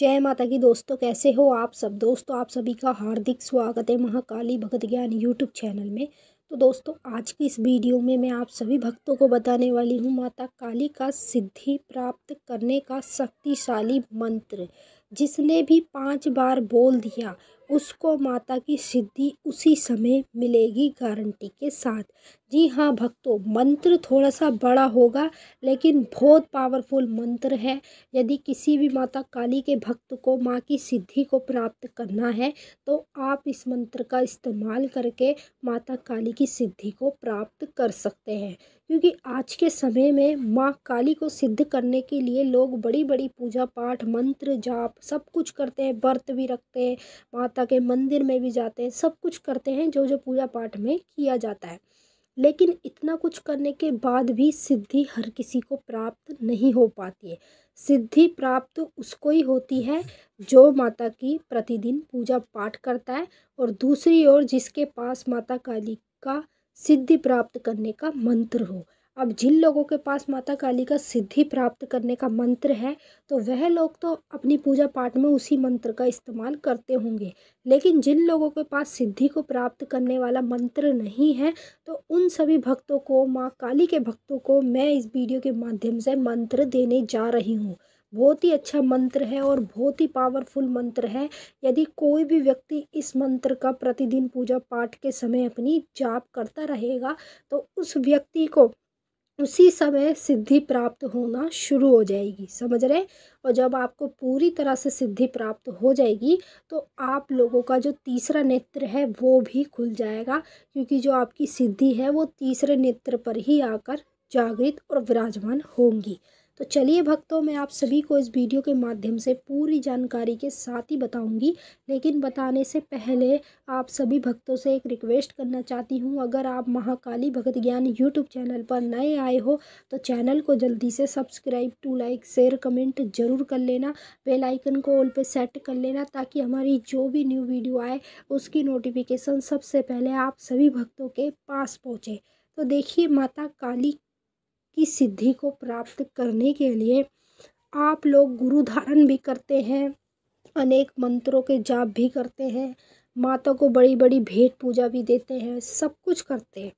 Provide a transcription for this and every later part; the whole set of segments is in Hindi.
जय माता की दोस्तों कैसे हो आप सब दोस्तों आप सभी का हार्दिक स्वागत है महाकाली भगत ज्ञान यूट्यूब चैनल में तो दोस्तों आज की इस वीडियो में मैं आप सभी भक्तों को बताने वाली हूँ माता काली का सिद्धि प्राप्त करने का शक्तिशाली मंत्र जिसने भी पांच बार बोल दिया उसको माता की सिद्धि उसी समय मिलेगी गारंटी के साथ जी हाँ भक्तों मंत्र थोड़ा सा बड़ा होगा लेकिन बहुत पावरफुल मंत्र है यदि किसी भी माता काली के भक्त को माँ की सिद्धि को प्राप्त करना है तो आप इस मंत्र का इस्तेमाल करके माता काली की सिद्धि को प्राप्त कर सकते हैं क्योंकि आज के समय में माँ काली को सिद्ध करने के लिए लोग बड़ी बड़ी पूजा पाठ मंत्र जाप सब कुछ करते हैं व्रत भी रखते हैं माता के मंदिर में भी जाते हैं सब कुछ करते हैं जो जो पूजा पाठ में किया जाता है लेकिन इतना कुछ करने के बाद भी सिद्धि हर किसी को प्राप्त नहीं हो पाती है सिद्धि प्राप्त उसको ही होती है जो माता की प्रतिदिन पूजा पाठ करता है और दूसरी ओर जिसके पास माता काली का सिद्धि प्राप्त करने का मंत्र हो अब जिन लोगों के पास माता काली का सिद्धि प्राप्त करने का मंत्र है तो वह लोग तो अपनी पूजा पाठ में उसी मंत्र का इस्तेमाल करते होंगे लेकिन जिन लोगों के पास सिद्धि को प्राप्त करने वाला मंत्र नहीं है तो उन सभी भक्तों को माँ काली के भक्तों को मैं इस वीडियो के माध्यम से मंत्र देने जा रही हूँ बहुत ही अच्छा मंत्र है और बहुत ही पावरफुल मंत्र है यदि कोई भी व्यक्ति इस मंत्र का प्रतिदिन पूजा पाठ के समय अपनी जाप करता रहेगा तो उस व्यक्ति को उसी समय सिद्धि प्राप्त होना शुरू हो जाएगी समझ रहे और जब आपको पूरी तरह से सिद्धि प्राप्त हो जाएगी तो आप लोगों का जो तीसरा नेत्र है वो भी खुल जाएगा क्योंकि जो आपकी सिद्धि है वो तीसरे नेत्र पर ही आकर जागृत और विराजमान होंगी तो चलिए भक्तों मैं आप सभी को इस वीडियो के माध्यम से पूरी जानकारी के साथ ही बताऊंगी लेकिन बताने से पहले आप सभी भक्तों से एक रिक्वेस्ट करना चाहती हूँ अगर आप महाकाली भगत ज्ञान यूट्यूब चैनल पर नए आए हो तो चैनल को जल्दी से subscribe to like share comment जरूर कर लेना बेलाइकन को ऑल पर सेट कर लेना ताकि हमारी जो भी न्यू वीडियो आए उसकी नोटिफिकेशन सबसे पहले आप सभी भक्तों के पास पहुँचे तो देखिए माता काली की सिद्धि को प्राप्त करने के लिए आप लोग गुरु धारण भी करते हैं अनेक मंत्रों के जाप भी करते हैं माता को बड़ी बड़ी भेंट पूजा भी देते हैं सब कुछ करते हैं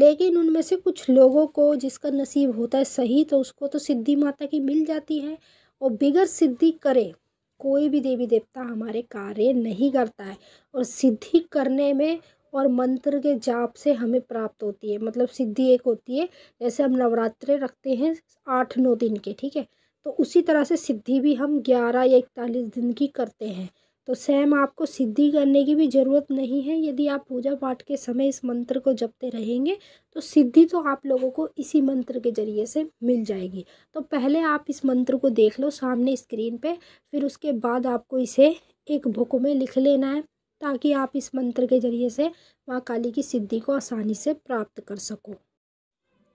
लेकिन उनमें से कुछ लोगों को जिसका नसीब होता है सही तो उसको तो सिद्धि माता की मिल जाती है और बिगर सिद्धि करे कोई भी देवी देवता हमारे कार्य नहीं करता है और सिद्धि करने में और मंत्र के जाप से हमें प्राप्त होती है मतलब सिद्धि एक होती है जैसे हम नवरात्रे रखते हैं आठ नौ दिन के ठीक है तो उसी तरह से सिद्धि भी हम ग्यारह या इकतालीस दिन की करते हैं तो सेम आपको सिद्धि करने की भी ज़रूरत नहीं है यदि आप पूजा पाठ के समय इस मंत्र को जपते रहेंगे तो सिद्धि तो आप लोगों को इसी मंत्र के ज़रिए से मिल जाएगी तो पहले आप इस मंत्र को देख लो सामने स्क्रीन पे फिर उसके बाद आपको इसे एक बुक में लिख लेना है ताकि आप इस मंत्र के ज़रिए से माँ काली की सिद्धि को आसानी से प्राप्त कर सको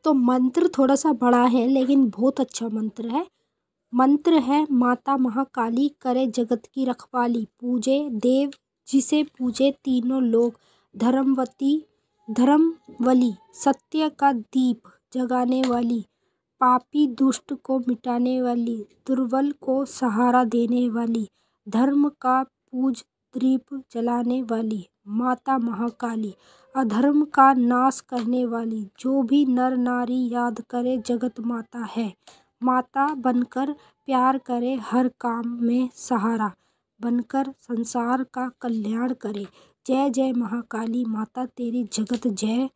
तो मंत्र थोड़ा सा बड़ा है लेकिन बहुत अच्छा मंत्र है मंत्र है माता महाकाली करे जगत की रखवाली पूजे देव जिसे पूजे तीनों लोग धर्मवती धर्मवली सत्य का दीप जगाने वाली पापी दुष्ट को मिटाने वाली दुर्बल को सहारा देने वाली धर्म का पूज दीप जलाने वाली माता महाकाली अधर्म का नाश करने वाली जो भी नर नारी याद करे जगत माता है माता बनकर प्यार करे हर काम में सहारा बनकर संसार का कल्याण करे जय जय महाकाली माता तेरी जगत जय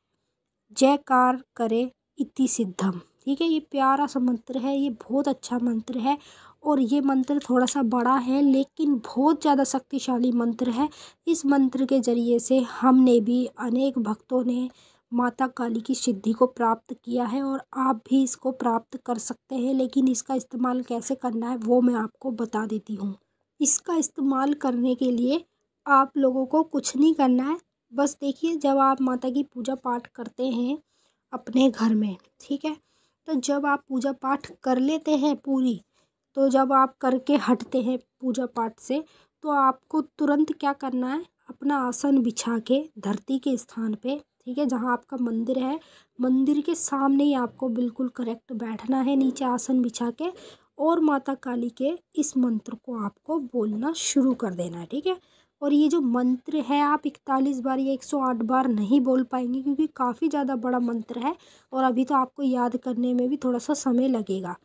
जयकार करे इति सिद्धम ठीक है ये प्यारा सा मंत्र है ये बहुत अच्छा मंत्र है और ये मंत्र थोड़ा सा बड़ा है लेकिन बहुत ज़्यादा शक्तिशाली मंत्र है इस मंत्र के ज़रिए से हमने भी अनेक भक्तों ने माता काली की सिद्धि को प्राप्त किया है और आप भी इसको प्राप्त कर सकते हैं लेकिन इसका इस्तेमाल कैसे करना है वो मैं आपको बता देती हूँ इसका इस्तेमाल करने के लिए आप लोगों को कुछ नहीं करना है बस देखिए जब आप माता की पूजा पाठ करते हैं अपने घर में ठीक है तो जब आप पूजा पाठ कर लेते हैं पूरी तो जब आप करके हटते हैं पूजा पाठ से तो आपको तुरंत क्या करना है अपना आसन बिछा के धरती के स्थान पे ठीक है जहाँ आपका मंदिर है मंदिर के सामने ही आपको बिल्कुल करेक्ट बैठना है नीचे आसन बिछा के और माता काली के इस मंत्र को आपको बोलना शुरू कर देना है ठीक है और ये जो मंत्र है आप इकतालीस बार या एक सौ आठ बार नहीं बोल पाएंगे क्योंकि काफ़ी ज़्यादा बड़ा मंत्र है और अभी तो आपको याद करने में भी थोड़ा सा समय लगेगा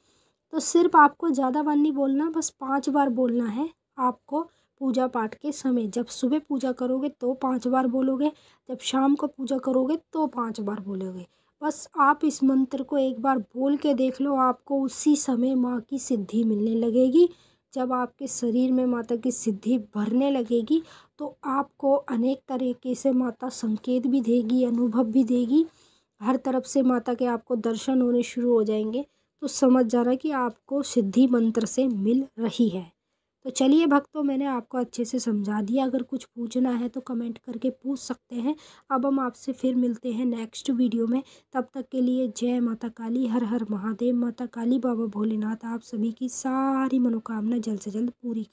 तो सिर्फ आपको ज़्यादा बार नहीं बोलना बस पाँच बार बोलना है आपको पूजा पाठ के समय जब सुबह पूजा करोगे तो पाँच बार बोलोगे जब शाम को पूजा करोगे तो पाँच बार बोलोगे बस आप इस मंत्र को एक बार बोल के देख लो आपको उसी समय माँ की सिद्धि मिलने लगेगी जब आपके शरीर में माता की सिद्धि भरने लगेगी तो आपको अनेक तरीके से माता संकेत भी देगी अनुभव भी देगी हर तरफ से माता के आपको दर्शन होने शुरू हो जाएंगे तो समझ जाना कि आपको सिद्धि मंत्र से मिल रही है तो चलिए भक्तों मैंने आपको अच्छे से समझा दिया अगर कुछ पूछना है तो कमेंट करके पूछ सकते हैं अब हम आपसे फिर मिलते हैं नेक्स्ट वीडियो में तब तक के लिए जय माता काली हर हर महादेव माता काली बाबा भोलेनाथ आप सभी की सारी मनोकामना जल्द से जल्द पूरी